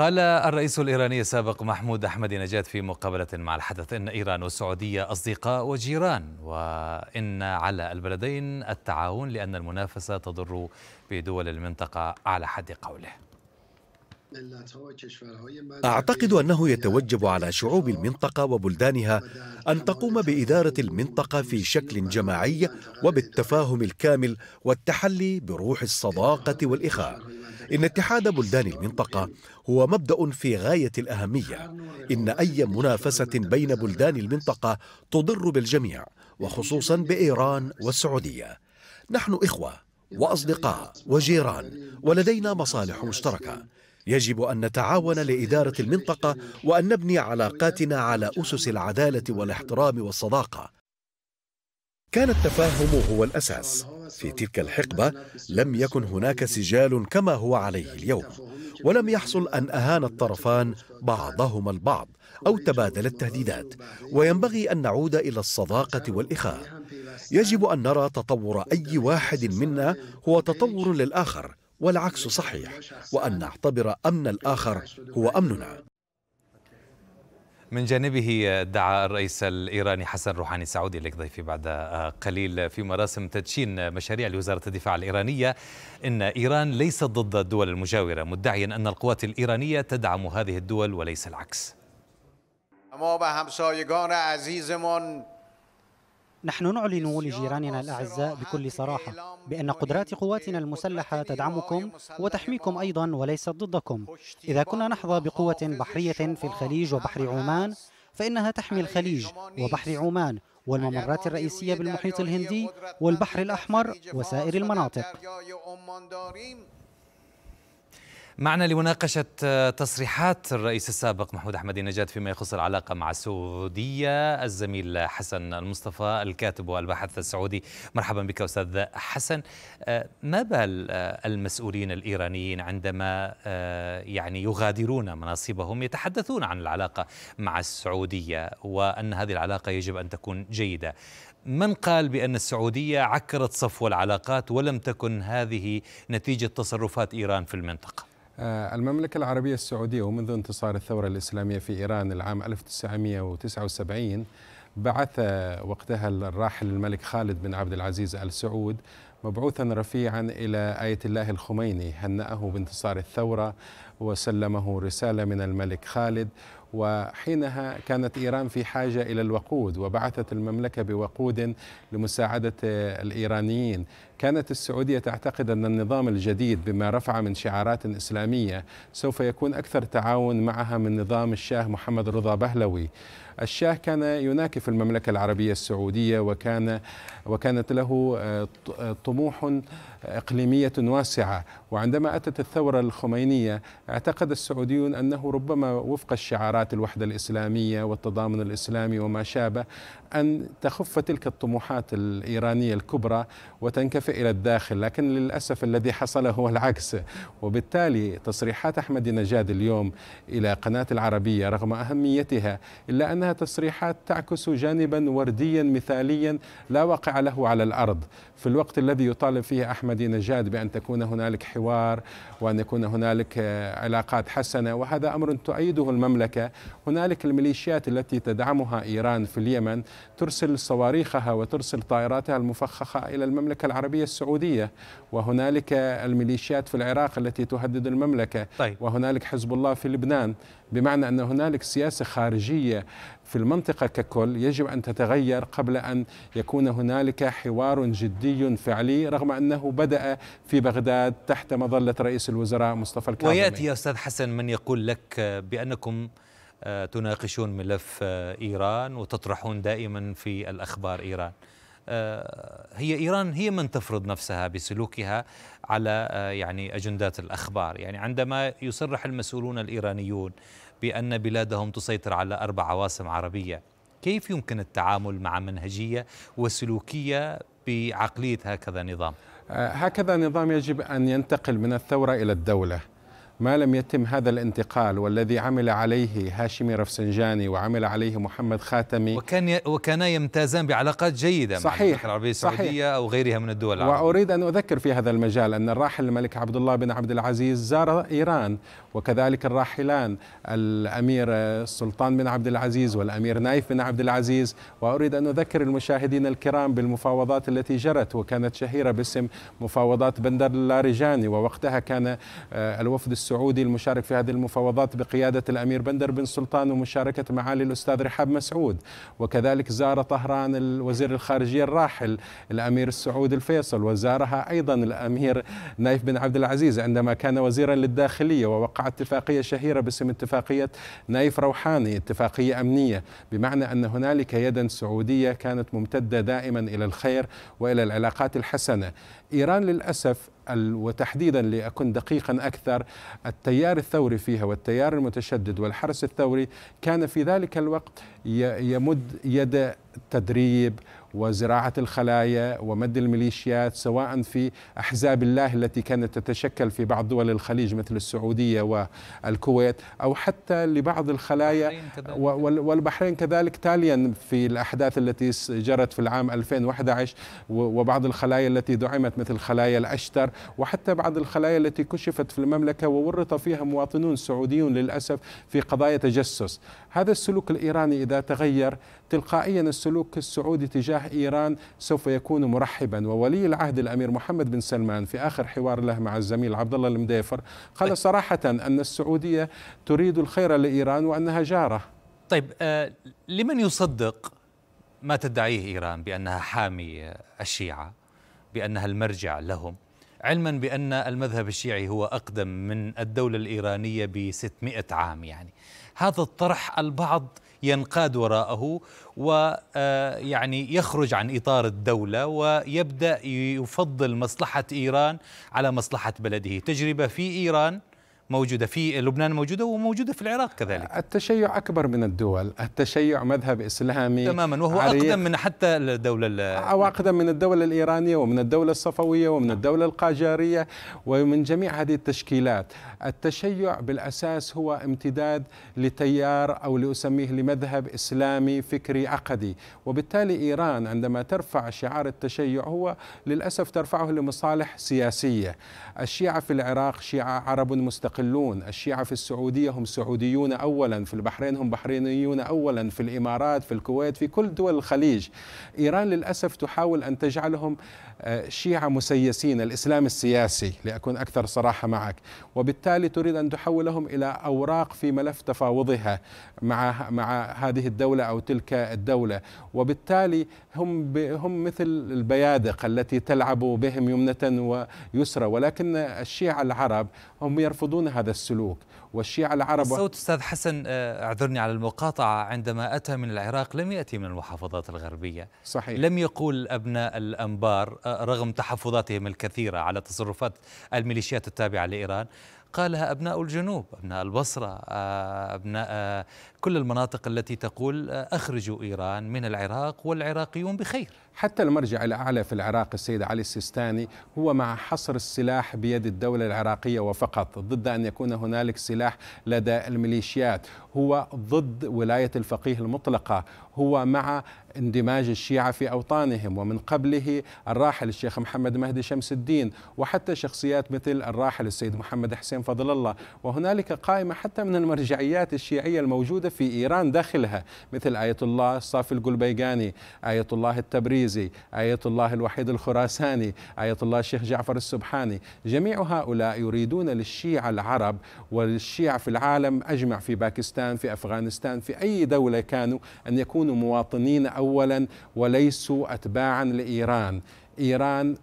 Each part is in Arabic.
قال الرئيس الإيراني السابق محمود أحمد نجاد في مقابلة مع الحدث إن إيران والسعودية أصدقاء وجيران وإن على البلدين التعاون لأن المنافسة تضر بدول المنطقة على حد قوله أعتقد أنه يتوجب على شعوب المنطقة وبلدانها أن تقوم بإدارة المنطقة في شكل جماعي وبالتفاهم الكامل والتحلي بروح الصداقة والإخاء إن اتحاد بلدان المنطقة هو مبدأ في غاية الأهمية إن أي منافسة بين بلدان المنطقة تضر بالجميع وخصوصا بإيران والسعودية نحن إخوة وأصدقاء وجيران ولدينا مصالح مشتركة يجب أن نتعاون لإدارة المنطقة وأن نبني علاقاتنا على أسس العدالة والاحترام والصداقة كان التفاهم هو الأساس في تلك الحقبة لم يكن هناك سجال كما هو عليه اليوم ولم يحصل أن أهان الطرفان بعضهما البعض أو تبادل التهديدات وينبغي أن نعود إلى الصداقة والإخاء يجب أن نرى تطور أي واحد منا هو تطور للآخر والعكس صحيح وأن نعتبر أمن الآخر هو أمننا من جانبه ادعى الرئيس الإيراني حسن روحاني سعودي إليك ضيفي بعد آه، قليل في مراسم تدشين مشاريع لوزارة الدفاع الإيرانية أن إيران ليست ضد الدول المجاورة مدعيا أن القوات الإيرانية تدعم هذه الدول وليس العكس ما به همسایگان عزیزمان نحن نعلن لجيراننا الأعزاء بكل صراحة بأن قدرات قواتنا المسلحة تدعمكم وتحميكم أيضا وليست ضدكم إذا كنا نحظى بقوة بحرية في الخليج وبحر عمان فإنها تحمي الخليج وبحر عمان والممرات الرئيسية بالمحيط الهندي والبحر الأحمر وسائر المناطق معنا لمناقشة آه، تصريحات الرئيس السابق محمود أحمدي نجاد فيما يخص العلاقة مع السعودية الزميل حسن المصطفى الكاتب والباحث السعودي مرحبا بك أستاذ حسن آه، ما بال آه، المسؤولين الإيرانيين عندما يعني يغادرون مناصبهم يتحدثون عن العلاقة مع السعودية وأن هذه العلاقة يجب أن تكون جيدة من قال بأن السعودية عكرت صفو العلاقات ولم تكن هذه نتيجة تصرفات إيران في المنطقة؟ آه، المملكة العربية السعودية ومنذ انتصار الثورة الإسلامية في إيران العام 1979 بعث وقتها الراحل الملك خالد بن عبد العزيز آل سعود مبعوثا رفيعا إلى آية الله الخميني هنأه بانتصار الثورة وسلمه رسالة من الملك خالد وحينها كانت إيران في حاجة إلى الوقود وبعثت المملكة بوقود لمساعدة الإيرانيين كانت السعودية تعتقد أن النظام الجديد بما رفع من شعارات إسلامية سوف يكون أكثر تعاون معها من نظام الشاه محمد رضا بهلوي الشاه كان يناكف المملكة العربية السعودية وكان وكانت له آه، آه، طموح آه، إقليمية واسعة وعندما أتت الثورة الخمينية اعتقد السعوديون أنه ربما وفق الشعارات الوحدة الإسلامية والتضامن الإسلامي وما شابه أن تخف تلك الطموحات الإيرانية الكبرى وتنكف إلى الداخل لكن للأسف الذي حصل هو العكس وبالتالي تصريحات أحمد نجاد اليوم إلى قناة العربية رغم أهميتها إلا أنها تصريحات تعكس جانبا ورديا مثاليا لا واقع له على الأرض في الوقت الذي يطالب فيه أحمد نجاد بأن تكون هنالك حوار وأن يكون هنالك آه، علاقات حسنة وهذا أمر تؤيده المملكة هنالك الميليشيات التي تدعمها إيران في اليمن ترسل صواريخها وترسل طائراتها المفخخة إلى المملكة العربية العسكريه السعودية وهنالك الميليشيات في العراق التي تهدد المملكة طيب. وهنالك حزب الله في لبنان بمعنى أن هنالك سياسة خارجية في المنطقة ككل يجب أن تتغير قبل أن يكون هنالك حوار جدي فعلي رغم أنه بدأ في بغداد تحت مظلة رئيس الوزراء مصطفى الكاظمي ويأتي يا أستاذ حسن من يقول لك آه، بأنكم آه، تناقشون ملف آه، إيران وتطرحون دائما في الأخبار إيران آه، هي إيران هي من تفرض نفسها بسلوكها على آه، يعني أجندات الأخبار يعني عندما يصرح المسؤولون الإيرانيون بأن بلادهم تسيطر على أربع عواصم عربية كيف يمكن التعامل مع منهجية وسلوكية بعقلية هكذا نظام؟ آه، هكذا نظام يجب أن ينتقل من الثورة إلى الدولة ما لم يتم هذا الانتقال والذي عمل عليه هاشمي رفسنجاني وعمل عليه محمد خاتمي وكان ي... وكان يمتازان بعلاقات جيدة صحيح مع المملكة العربية السعودية صحيح أو غيرها من الدول العربية وأريد أن أذكر في هذا المجال أن الراحل الملك عبد الله بن عبد العزيز زار إيران وكذلك الراحلان الأمير السلطان بن عبد العزيز والأمير نايف بن عبد العزيز وأريد أن أذكر المشاهدين الكرام بالمفاوضات التي جرت وكانت شهيرة باسم مفاوضات بندر اللارجاني ووقتها كان آه، الوفد السعودي السعودي المشارك في هذه المفاوضات بقيادة الأمير بندر بن سلطان ومشاركة معالي الأستاذ رحاب مسعود وكذلك زار طهران الوزير الخارجية الراحل الأمير السعود الفيصل وزارها أيضا الأمير نايف بن عبد العزيز عندما كان وزيرا للداخلية ووقع اتفاقية شهيرة باسم اتفاقية نايف روحاني اتفاقية أمنية بمعنى أن هنالك يدا سعودية كانت ممتدة دائما إلى الخير وإلى العلاقات الحسنة إيران للأسف وتحديدا لأكون دقيقا أكثر التيار الثوري فيها والتيار المتشدد والحرس الثوري كان في ذلك الوقت يمد يد التدريب وزراعة الخلايا ومد الميليشيات سواء في أحزاب الله التي كانت تتشكل في بعض دول الخليج مثل السعودية والكويت أو حتى لبعض الخلايا والبحرين كذلك تاليا في الأحداث التي جرت في العام 2011 وبعض الخلايا التي دعمت مثل خلايا الأشتر وحتى بعض الخلايا التي كشفت في المملكة وورط فيها مواطنون سعوديون للأسف في قضايا تجسس هذا السلوك الإيراني إذا تغير تلقائيا السلوك السعودي تجاه إيران سوف يكون مرحبا وولي العهد الأمير محمد بن سلمان في آخر حوار له مع الزميل عبد الله المديفر قال طيب. صراحة أن السعودية تريد الخير لإيران وأنها جارة طيب آه لمن يصدق ما تدعيه إيران بأنها حامي الشيعة بأنها المرجع لهم علما بأن المذهب الشيعي هو أقدم من الدولة الإيرانية ب 600 عام يعني هذا الطرح البعض ينقاد وراءه ويعني آه، يخرج عن إطار الدولة ويبدأ يفضل مصلحة إيران على مصلحة بلده تجربة في إيران موجودة في لبنان موجودة وموجودة في العراق كذلك التشيع أكبر من الدول التشيع مذهب إسلامي تماما وهو أقدم من حتى الدولة أو أقدم من الدولة الإيرانية ومن الدولة الصفوية ومن نعم. الدولة القاجارية ومن جميع هذه التشكيلات التشيع بالأساس هو امتداد لتيار أو لأسميه لمذهب إسلامي فكري عقدي وبالتالي إيران عندما ترفع شعار التشيع هو للأسف ترفعه لمصالح سياسية الشيعة في العراق شيعة عرب مستقل يقلون الشيعة في السعودية هم سعوديون أولا في البحرين هم بحرينيون أولا في الإمارات في الكويت في كل دول الخليج إيران للأسف تحاول أن تجعلهم آه، شيعة مسيسين الإسلام السياسي لأكون أكثر صراحة معك وبالتالي تريد أن تحولهم إلى أوراق في ملف تفاوضها مع مع هذه الدولة أو تلك الدولة وبالتالي هم هم مثل البيادق التي تلعب بهم يمنة ويسرى ولكن الشيعة العرب هم يرفضون هذا السلوك والشيعة العرب صوت أستاذ حسن آه، اعذرني على المقاطعة عندما أتى من العراق لم يأتي من المحافظات الغربية صحيح لم يقول أبناء الأنبار آه، رغم تحفظاتهم الكثيرة على تصرفات الميليشيات التابعة لإيران قالها أبناء الجنوب أبناء البصرة آه، أبناء كل المناطق التي تقول أخرجوا إيران من العراق والعراقيون بخير حتى المرجع الأعلى في العراق السيد علي السيستاني هو مع حصر السلاح بيد الدولة العراقية وفقط ضد أن يكون هنالك سلاح لدى الميليشيات هو ضد ولاية الفقيه المطلقة هو مع اندماج الشيعة في أوطانهم ومن قبله الراحل الشيخ محمد مهدي شمس الدين وحتى شخصيات مثل الراحل السيد محمد حسين فضل الله وهنالك قائمة حتى من المرجعيات الشيعية الموجودة في إيران داخلها مثل آية الله صافي القلبيقاني آية الله التبريد التبريزي آية الله الوحيد الخراساني آية الله الشيخ جعفر السبحاني جميع هؤلاء يريدون للشيعة العرب وللشيعة في العالم أجمع في باكستان في أفغانستان في أي دولة كانوا أن يكونوا مواطنين أولا وليسوا أتباعا لإيران إيران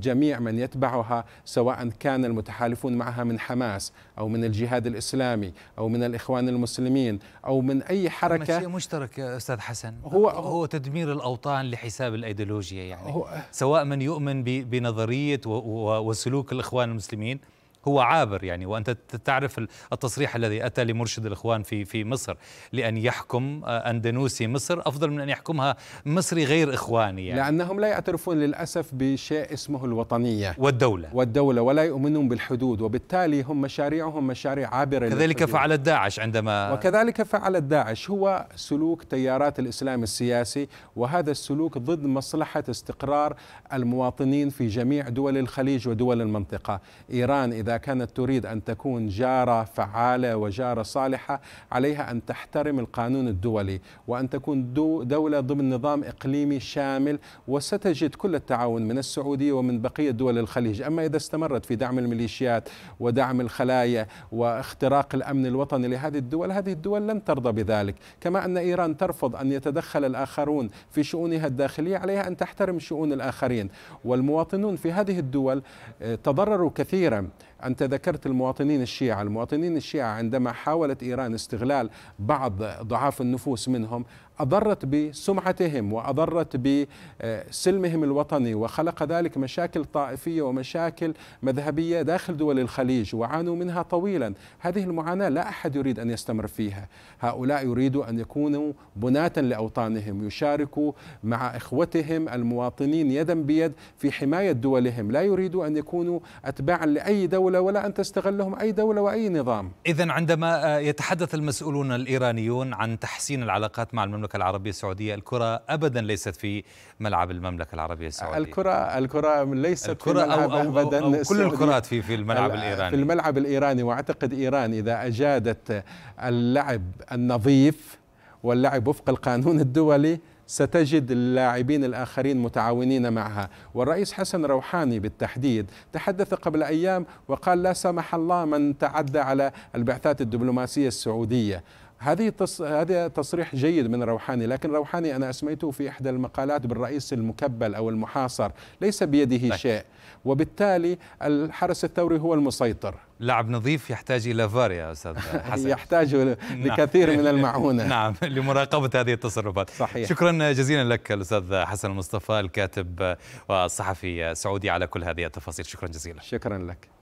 جميع من يتبعها سواء كان المتحالفون معها من حماس أو من الجهاد الإسلامي أو من الإخوان المسلمين أو من أي حركة شيء مشترك أستاذ حسن هو, هو تدمير الأوطان لحساب الأيديولوجيا يعني هو سواء من يؤمن بنظرية وسلوك الإخوان المسلمين هو عابر يعني وانت تعرف التصريح الذي اتى لمرشد الاخوان في في مصر لان يحكم آه، اندونيسي مصر افضل من ان يحكمها مصري غير اخواني يعني لانهم لا يعترفون للاسف بشيء اسمه الوطنيه والدوله والدوله ولا يؤمنون بالحدود وبالتالي هم مشاريعهم مشاريع عابره كذلك فعلت داعش عندما وكذلك فعلت داعش هو سلوك تيارات الاسلام السياسي وهذا السلوك ضد مصلحه استقرار المواطنين في جميع دول الخليج ودول المنطقه ايران اذا كانت تريد أن تكون جارة فعالة وجارة صالحة عليها أن تحترم القانون الدولي وأن تكون دولة ضمن نظام إقليمي شامل وستجد كل التعاون من السعودية ومن بقية دول الخليج أما إذا استمرت في دعم الميليشيات ودعم الخلايا واختراق الأمن الوطني لهذه الدول هذه الدول لن ترضى بذلك كما أن إيران ترفض أن يتدخل الآخرون في شؤونها الداخلية عليها أن تحترم شؤون الآخرين والمواطنون في هذه الدول آه، تضرروا كثيرا أنت ذكرت المواطنين الشيعة المواطنين الشيعة عندما حاولت إيران استغلال بعض ضعاف النفوس منهم أضرت بسمعتهم وأضرت بسلمهم الوطني وخلق ذلك مشاكل طائفية ومشاكل مذهبية داخل دول الخليج وعانوا منها طويلا هذه المعاناة لا أحد يريد أن يستمر فيها هؤلاء يريدوا أن يكونوا بناة لأوطانهم يشاركوا مع إخوتهم المواطنين يدا بيد في حماية دولهم لا يريدوا أن يكونوا أتباعا لأي دولة ولا أن تستغلهم أي دولة وأي نظام إذا عندما يتحدث المسؤولون الإيرانيون عن تحسين العلاقات مع المملكة المملكة العربية السعودية الكرة أبدا ليست في ملعب المملكة العربية السعودية الكرة الكرة ليست الكرة في ملعب أو أو أبدا أو كل الكرات في في الملعب الإيراني في الملعب الإيراني وأعتقد إيران إذا أجادت اللعب النظيف واللعب وفق القانون الدولي ستجد اللاعبين الآخرين متعاونين معها والرئيس حسن روحاني بالتحديد تحدث قبل أيام وقال لا سمح الله من تعدى على البعثات الدبلوماسية السعودية هذه هذا تصريح جيد من روحاني لكن روحاني انا اسميته في احدى المقالات بالرئيس المكبل او المحاصر ليس بيده طيب. شيء وبالتالي الحرس الثوري هو المسيطر لاعب نظيف يحتاج الى فار يا استاذ حسن يحتاج نعم. لكثير من المعونه نعم لمراقبه هذه التصرفات صحيح شكرا جزيلا لك الاستاذ حسن مصطفى الكاتب والصحفي السعودي على كل هذه التفاصيل شكرا جزيلا شكرا لك